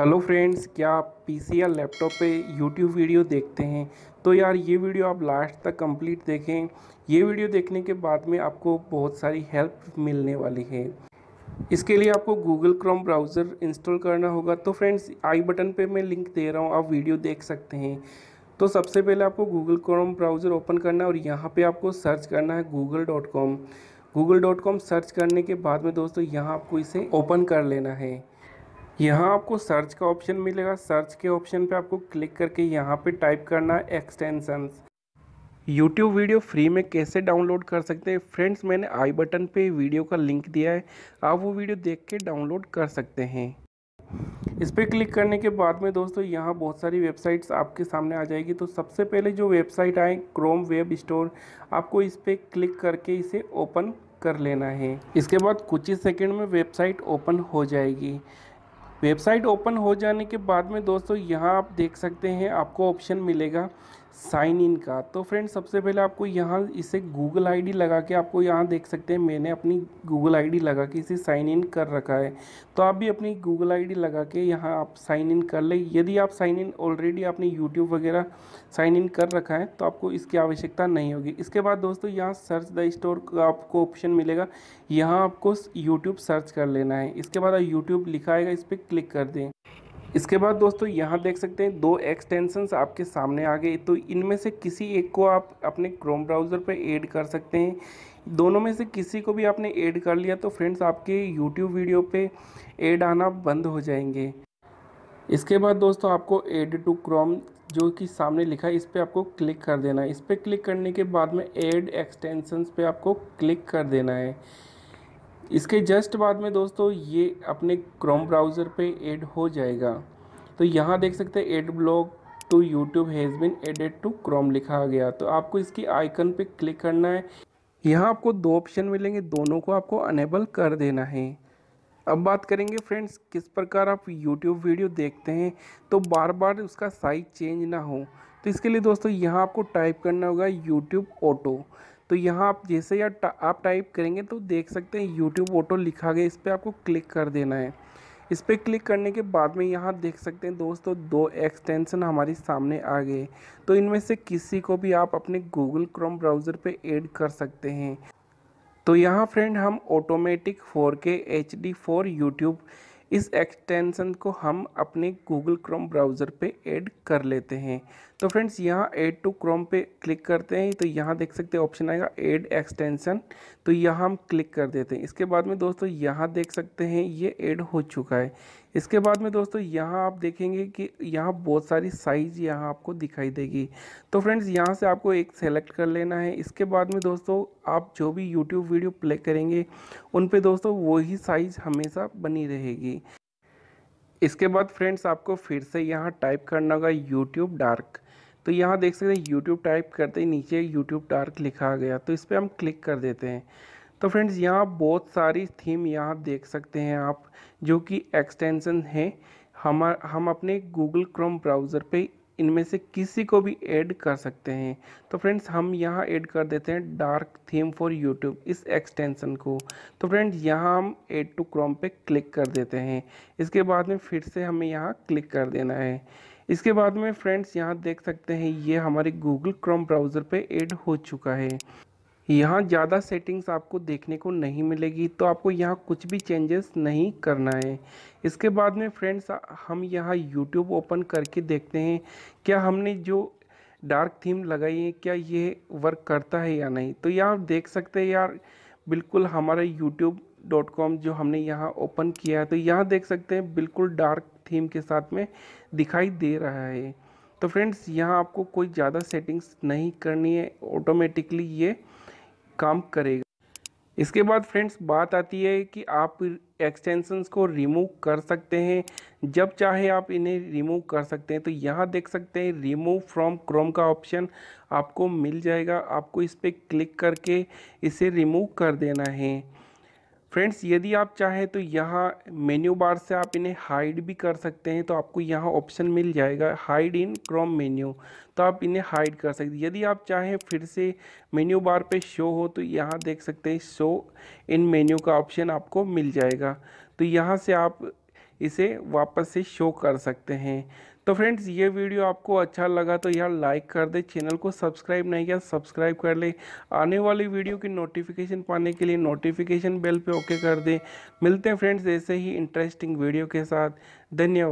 hello friends क्या आप पी लैपटॉप पे यूट्यूब वीडियो देखते हैं तो यार ये वीडियो आप लास्ट तक कंप्लीट देखें ये वीडियो देखने के बाद में आपको बहुत सारी हेल्प मिलने वाली है इसके लिए आपको गूगल क्रोम ब्राउज़र इंस्टॉल करना होगा तो फ्रेंड्स आई बटन पे मैं लिंक दे रहा हूँ आप वीडियो देख सकते हैं तो सबसे पहले आपको गूगल क्रोम ब्राउज़र ओपन करना है और यहाँ पर आपको सर्च करना है Google dot com Google dot com search करने के बाद में दोस्तों यहाँ आपको इसे ओपन कर लेना है यहाँ आपको सर्च का ऑप्शन मिलेगा सर्च के ऑप्शन पे आपको क्लिक करके यहाँ पे टाइप करना है एक्सटेंशंस यूट्यूब वीडियो फ्री में कैसे डाउनलोड कर सकते हैं फ्रेंड्स मैंने आई बटन पे वीडियो का लिंक दिया है आप वो वीडियो देख के डाउनलोड कर सकते हैं इस पर क्लिक करने के बाद में दोस्तों यहाँ बहुत सारी वेबसाइट्स आपके सामने आ जाएगी तो सबसे पहले जो वेबसाइट आए क्रोम वेब स्टोर आपको इस पर क्लिक करके इसे ओपन कर लेना है इसके बाद कुछ ही सेकेंड में वेबसाइट ओपन हो जाएगी वेबसाइट ओपन हो जाने के बाद में दोस्तों यहाँ आप देख सकते हैं आपको ऑप्शन मिलेगा साइन इन का तो फ्रेंड सबसे पहले आपको यहाँ इसे गूगल आईडी लगा के आपको यहाँ देख सकते हैं मैंने अपनी गूगल आईडी लगा के इसे साइन इन कर रखा है तो आप भी अपनी गूगल आईडी लगा के यहाँ आप साइन इन कर ले यदि आप साइन इन ऑलरेडी आपने यूट्यूब वगैरह साइन इन कर रखा है तो आपको इसकी आवश्यकता नहीं होगी इसके बाद दोस्तों यहाँ सर्च द स्टोर का आपको ऑप्शन मिलेगा यहाँ आपको यूट्यूब सर्च कर लेना है इसके बाद यूट्यूब लिखा आएगा इस पर क्लिक कर दें इसके बाद दोस्तों यहाँ देख सकते हैं दो एक्सटेंशंस आपके सामने आ गए तो इनमें से किसी एक को आप अपने क्रोम ब्राउज़र पर ऐड कर सकते हैं दोनों में से किसी को भी आपने ऐड कर लिया तो फ्रेंड्स आपके यूट्यूब वीडियो पे ऐड आना बंद हो जाएंगे इसके बाद दोस्तों आपको ऐड टू क्रोम जो कि सामने लिखा है इस पर आपको क्लिक कर देना है इस पर क्लिक करने के बाद में एड एक्सटेंशंस पे आपको क्लिक कर देना है इसके जस्ट बाद में दोस्तों ये अपने क्रोम ब्राउज़र पे ऐड हो जाएगा तो यहाँ देख सकते हैं ad block to YouTube has been added to Chrome लिखा गया तो आपको इसकी आइकन पे क्लिक करना है यहाँ आपको दो ऑप्शन मिलेंगे दोनों को आपको अनेबल कर देना है अब बात करेंगे फ्रेंड्स किस प्रकार आप यूट्यूब वीडियो देखते हैं तो बार बार उसका साइज चेंज ना हो तो इसके लिए दोस्तों यहाँ आपको टाइप करना होगा यूट्यूब ऑटो तो यहाँ आप जैसे या आप टाइप करेंगे तो देख सकते हैं यूट्यूब ऑटो लिखा गया इस पर आपको क्लिक कर देना है इस पर क्लिक करने के बाद में यहाँ देख सकते हैं दोस्तों दो एक्सटेंशन हमारे सामने आ गए तो इनमें से किसी को भी आप अपने गूगल क्रोम ब्राउज़र पे ऐड कर सकते हैं तो यहाँ फ्रेंड हम automatic 4K HD for YouTube इस एक्सटेंशन को हम अपने गूगल क्रोम ब्राउज़र पे ऐड कर लेते हैं तो फ्रेंड्स यहाँ ऐड टू क्रोम पे क्लिक करते हैं तो यहाँ देख सकते हैं ऑप्शन आएगा ऐड एक्सटेंशन तो यहाँ हम क्लिक कर देते हैं इसके बाद में दोस्तों यहाँ देख सकते हैं ये ऐड हो चुका है इसके बाद में दोस्तों यहाँ आप देखेंगे कि यहाँ बहुत सारी साइज यहाँ आपको दिखाई देगी तो फ्रेंड्स यहाँ से आपको एक सेलेक्ट कर लेना है इसके बाद में दोस्तों आप जो भी यूट्यूब वीडियो प्ले करेंगे उन पे दोस्तों वही साइज़ हमेशा बनी रहेगी इसके बाद फ्रेंड्स आपको फिर से यहाँ टाइप करना होगा यूट्यूब डार्क तो यहाँ देख सकते हैं यूट्यूब टाइप करते ही नीचे यूट्यूब डार्क लिखा गया तो इस पर हम क्लिक कर देते हैं तो फ्रेंड्स यहाँ बहुत सारी थीम यहाँ देख सकते हैं आप जो कि एक्सटेंशन हैं हम हम अपने गूगल क्रोम ब्राउज़र पे इनमें से किसी को भी ऐड कर सकते हैं तो फ्रेंड्स हम यहाँ ऐड कर देते हैं डार्क थीम फॉर यूट्यूब इस एक्सटेंशन को तो फ्रेंड्स यहाँ हम ऐड टू क्रोम पे क्लिक कर देते हैं इसके बाद में फिर से हमें यहाँ क्लिक कर देना है इसके बाद में फ्रेंड्स यहाँ देख सकते हैं ये हमारे गूगल क्रोम ब्राउज़र पे ऐड हो चुका है यहाँ ज़्यादा सेटिंग्स आपको देखने को नहीं मिलेगी तो आपको यहाँ कुछ भी चेंजेस नहीं करना है इसके बाद में फ्रेंड्स हम यहाँ यूट्यूब ओपन करके देखते हैं क्या हमने जो डार्क थीम लगाई है क्या ये वर्क करता है या नहीं तो यहाँ आप देख सकते हैं यार बिल्कुल हमारा यूट्यूब डॉट कॉम जो हमने यहाँ ओपन किया है तो यहाँ देख सकते हैं बिल्कुल डार्क थीम के साथ में दिखाई दे रहा है तो फ्रेंड्स यहाँ आपको कोई ज़्यादा सेटिंग्स नहीं करनी है ऑटोमेटिकली ये काम करेगा इसके बाद फ्रेंड्स बात आती है कि आप एक्सटेंशंस को रिमूव कर सकते हैं जब चाहे आप इन्हें रिमूव कर सकते हैं तो यहाँ देख सकते हैं रिमूव फ्रॉम क्रोम का ऑप्शन आपको मिल जाएगा आपको इस पर क्लिक करके इसे रिमूव कर देना है फ्रेंड्स यदि आप चाहें तो यहाँ मेन्यू बार से आप इन्हें हाइड भी कर सकते हैं तो आपको यहाँ ऑप्शन मिल जाएगा हाइड इन क्रोम मेन्यू तो आप इन्हें हाइड कर सकते हैं यदि आप चाहें फिर से मेन्यू बार पे शो हो तो यहाँ देख सकते हैं शो इन मेन्यू का ऑप्शन आपको मिल जाएगा तो यहाँ से आप इसे वापस से शो कर सकते हैं तो फ्रेंड्स ये वीडियो आपको अच्छा लगा तो यार लाइक कर दे चैनल को सब्सक्राइब नहीं किया सब्सक्राइब कर ले आने वाली वीडियो की नोटिफिकेशन पाने के लिए नोटिफिकेशन बेल पे ओके कर दें मिलते हैं फ्रेंड्स ऐसे ही इंटरेस्टिंग वीडियो के साथ धन्यवाद